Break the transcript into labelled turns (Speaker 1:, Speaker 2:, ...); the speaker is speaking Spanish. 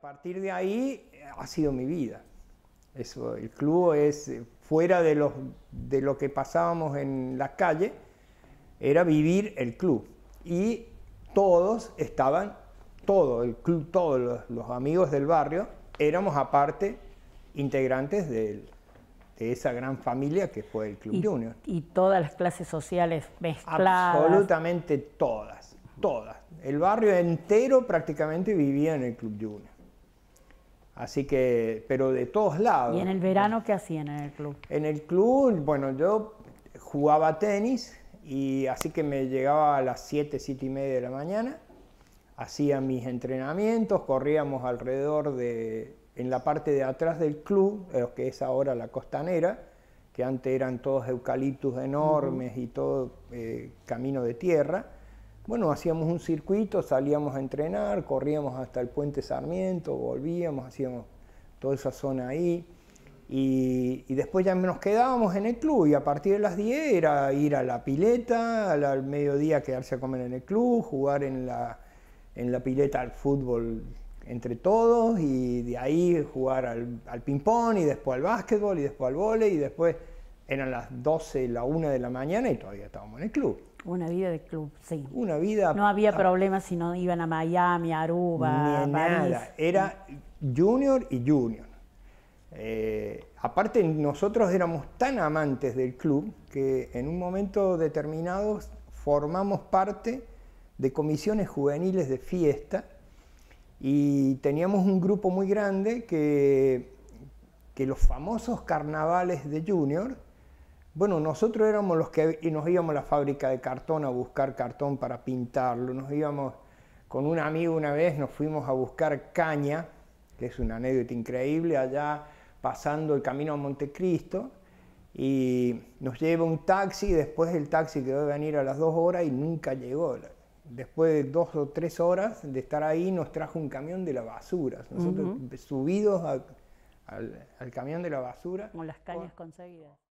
Speaker 1: a partir de ahí ha sido mi vida. Eso, el club es eh, fuera de, los, de lo que pasábamos en la calle, era vivir el club. Y todos estaban, todo, el club, todos los, amigos del barrio, éramos aparte integrantes de esa gran familia que fue el Club Junior.
Speaker 2: Y todas las clases sociales mezcladas.
Speaker 1: Absolutamente todas, todas. El barrio entero prácticamente vivía en el Club Junior. Así que, pero de todos lados. ¿Y en el
Speaker 2: verano qué hacían en el club?
Speaker 1: En el club, bueno, yo jugaba tenis y así que me llegaba a las 7, 7 y media de la mañana, hacía mis entrenamientos, corríamos alrededor de, en la parte de atrás del club, lo que es ahora la costanera, que antes eran todos eucaliptus enormes y todo eh, camino de tierra bueno, hacíamos un circuito, salíamos a entrenar, corríamos hasta el puente Sarmiento, volvíamos, hacíamos toda esa zona ahí. Y, después ya nos quedábamos en el club y a partir de las 10 era ir a la pileta, al, mediodía quedarse a comer en el club, jugar en la, pileta al fútbol entre todos y de ahí jugar al, al ping-pong y después al básquetbol y después al vole y después eran las 12, la 1 de la mañana y todavía estábamos en el club. Una vida de
Speaker 2: club, sí. Una vida. No había problemas si no iban a Miami, Aruba, nada.
Speaker 1: Era junior y junior. Eh, aparte, nosotros éramos tan amantes del club que en un momento determinado formamos parte de comisiones juveniles de fiesta y teníamos un grupo muy grande que, que los famosos carnavales de junior bueno, nosotros éramos los que y nos íbamos a la fábrica de cartón a buscar cartón para pintarlo. Nos íbamos con un amigo una vez, nos fuimos a buscar caña, que es una anécdota increíble, allá pasando el camino a Montecristo. Y nos lleva un taxi, después el taxi quedó de venir a las dos horas y nunca llegó. Después de dos o tres horas de estar ahí, nos trajo un camión de la basura. Nosotros subidos al, camión de la basura. Con las
Speaker 2: cañas conseguidas.